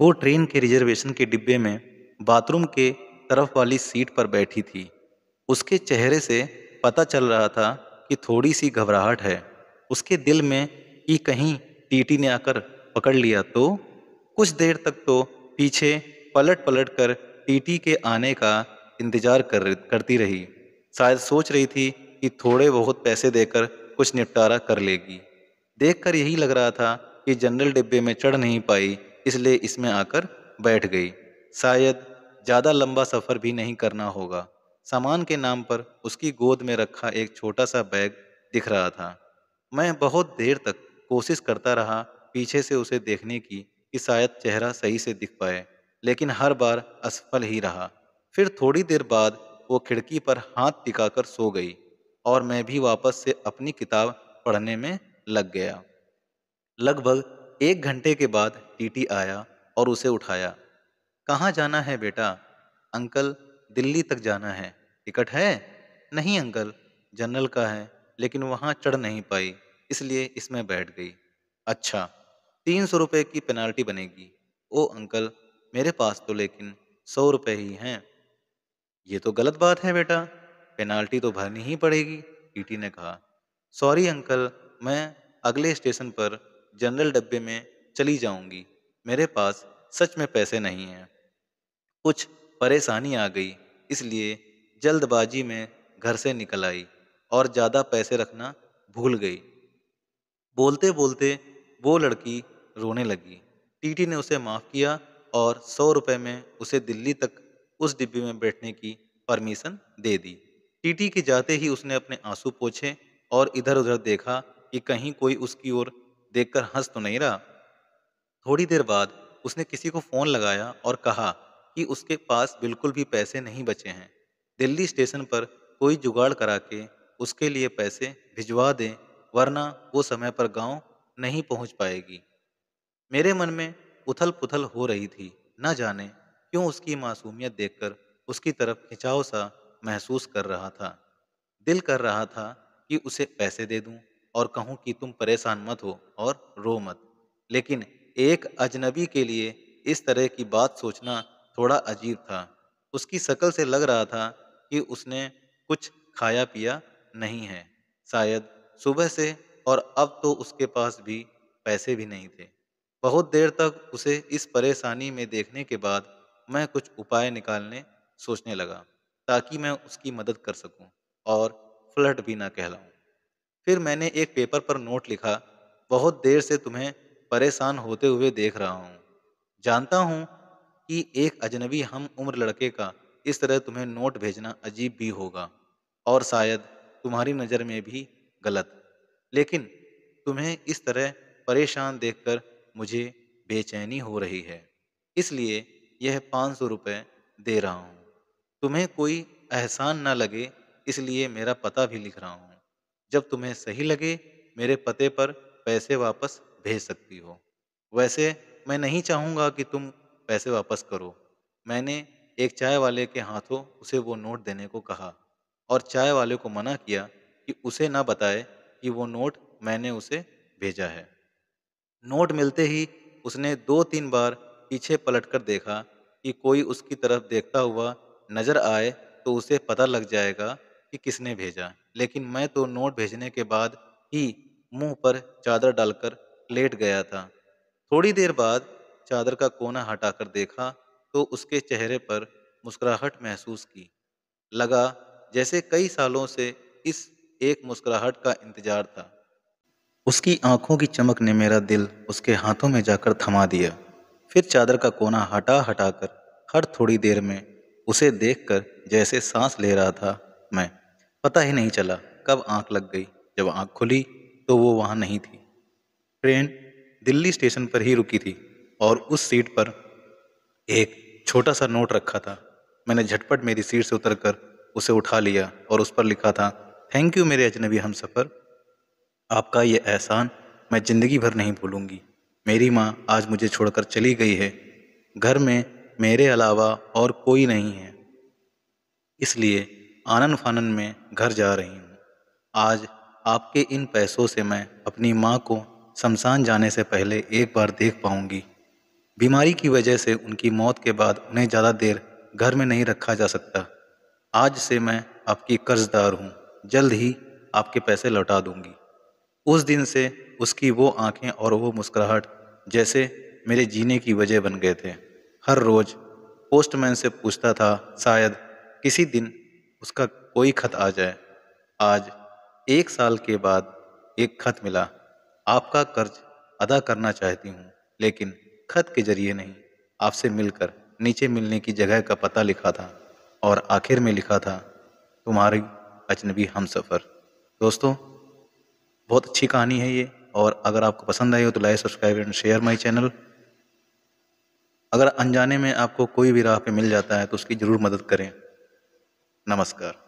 वो ट्रेन के रिजर्वेशन के डिब्बे में बाथरूम के तरफ वाली सीट पर बैठी थी उसके चेहरे से पता चल रहा था कि थोड़ी सी घबराहट है उसके दिल में कि कहीं टीटी ने आकर पकड़ लिया तो कुछ देर तक तो पीछे पलट पलट कर टीटी के आने का इंतजार कर करती रही शायद सोच रही थी कि थोड़े बहुत पैसे देकर कुछ निपटारा कर लेगी देखकर यही लग रहा था कि जनरल डिब्बे में चढ़ नहीं पाई इसलिए इसमें आकर बैठ गई शायद ज़्यादा लंबा सफ़र भी नहीं करना होगा सामान के नाम पर उसकी गोद में रखा एक छोटा सा बैग दिख रहा था मैं बहुत देर तक कोशिश करता रहा पीछे से उसे देखने की कि शायद चेहरा सही से दिख पाए लेकिन हर बार असफल ही रहा फिर थोड़ी देर बाद वो खिड़की पर हाथ टिकाकर सो गई और मैं भी वापस से अपनी किताब पढ़ने में लग गया लगभग एक घंटे के बाद टीटी आया और उसे उठाया कहाँ जाना है बेटा अंकल दिल्ली तक जाना है टिकट है नहीं अंकल जनरल का है लेकिन वहाँ चढ़ नहीं पाई इसलिए इसमें बैठ गई अच्छा तीन सौ रुपये की पेनाल्टी बनेगी ओ अंकल मेरे पास तो लेकिन सौ रुपये ही हैं ये तो गलत बात है बेटा पेनाल्टी तो भरनी ही पड़ेगी टीटी ने कहा सॉरी अंकल मैं अगले स्टेशन पर जनरल डब्बे में चली जाऊंगी मेरे पास सच में पैसे नहीं हैं कुछ परेशानी आ गई इसलिए जल्दबाजी में घर से निकल आई और ज़्यादा पैसे रखना भूल गई बोलते बोलते वो लड़की रोने लगी टीटी ने उसे माफ़ किया और सौ रुपये में उसे दिल्ली तक उस डिब्बे में बैठने की परमिशन दे दी टीटी के जाते ही उसने अपने आंसू पोछे और इधर उधर देखा कि कहीं कोई उसकी ओर देखकर हंस तो नहीं रहा थोड़ी देर बाद उसने किसी को फ़ोन लगाया और कहा कि उसके पास बिल्कुल भी पैसे नहीं बचे हैं दिल्ली स्टेशन पर कोई जुगाड़ करा के उसके लिए पैसे भिजवा दें वरना वो समय पर गांव नहीं पहुंच पाएगी मेरे मन में उथल पुथल हो रही थी न जाने क्यों उसकी मासूमियत देखकर उसकी तरफ खिंचाव सा महसूस कर रहा था दिल कर रहा था कि उसे पैसे दे दूं और कहूँ कि तुम परेशान मत हो और रो मत लेकिन एक अजनबी के लिए इस तरह की बात सोचना थोड़ा अजीब था उसकी शक्ल से लग रहा था कि उसने कुछ खाया पिया नहीं है शायद सुबह से और अब तो उसके पास भी पैसे भी नहीं थे बहुत देर तक उसे इस परेशानी में देखने के बाद मैं कुछ उपाय निकालने सोचने लगा ताकि मैं उसकी मदद कर सकूं और फ्लट भी ना कहलाऊं फिर मैंने एक पेपर पर नोट लिखा बहुत देर से तुम्हें परेशान होते हुए देख रहा हूँ जानता हूँ कि एक अजनबी हम उम्र लड़के का इस तरह तुम्हें नोट भेजना अजीब भी होगा और शायद तुम्हारी नज़र में भी गलत लेकिन तुम्हें इस तरह परेशान देखकर मुझे बेचैनी हो रही है इसलिए यह पाँच सौ रुपये दे रहा हूँ तुम्हें कोई एहसान न लगे इसलिए मेरा पता भी लिख रहा हूँ जब तुम्हें सही लगे मेरे पते पर पैसे वापस भेज सकती हो वैसे मैं नहीं चाहूँगा कि तुम पैसे वापस करो मैंने एक चाय वाले के हाथों उसे वो नोट देने को कहा और चाय वाले को मना किया कि उसे ना बताए कि वो नोट मैंने उसे भेजा है नोट मिलते ही उसने दो तीन बार पीछे पलटकर देखा कि कोई उसकी तरफ देखता हुआ नज़र आए तो उसे पता लग जाएगा कि किसने भेजा लेकिन मैं तो नोट भेजने के बाद ही मुंह पर चादर डालकर लेट गया था थोड़ी देर बाद चादर का कोना हटाकर देखा तो उसके चेहरे पर मुस्कुराहट महसूस की लगा जैसे कई सालों से इस एक मुस्कुराहट का इंतजार था उसकी आंखों की चमक ने मेरा दिल उसके हाथों में जाकर थमा दिया फिर चादर का कोना हटा हटाकर हर थोड़ी देर में उसे देखकर जैसे सांस ले रहा था मैं पता ही नहीं चला कब आंख लग गई जब आंख खुली तो वो वहाँ नहीं थी ट्रेन दिल्ली स्टेशन पर ही रुकी थी और उस सीट पर एक छोटा सा नोट रखा था मैंने झटपट मेरी सीट से उतर कर उसे उठा लिया और उस पर लिखा था थैंक यू मेरे अजनबी हम सफ़र आपका ये एहसान मैं ज़िंदगी भर नहीं भूलूंगी मेरी माँ आज मुझे छोड़कर चली गई है घर में मेरे अलावा और कोई नहीं है इसलिए आनन फानन में घर जा रही हूँ आज आपके इन पैसों से मैं अपनी माँ को शमशान जाने से पहले एक बार देख पाऊंगी बीमारी की वजह से उनकी मौत के बाद उन्हें ज़्यादा देर घर में नहीं रखा जा सकता आज से मैं आपकी कर्जदार हूँ जल्द ही आपके पैसे लौटा दूंगी उस दिन से उसकी वो आंखें और वो मुस्कुराहट जैसे मेरे जीने की वजह बन गए थे हर रोज़ पोस्टमैन से पूछता था शायद किसी दिन उसका कोई खत आ जाए आज एक साल के बाद एक खत मिला आपका कर्ज अदा करना चाहती हूँ लेकिन खत के जरिए नहीं आपसे मिलकर नीचे मिलने की जगह का पता लिखा था और आखिर में लिखा था तुम्हारी अजनबी हम सफ़र दोस्तों बहुत अच्छी कहानी है ये और अगर आपको पसंद आई हो तो like subscribe and share my channel अगर अनजाने में आपको कोई भी राह पे मिल जाता है तो उसकी ज़रूर मदद करें नमस्कार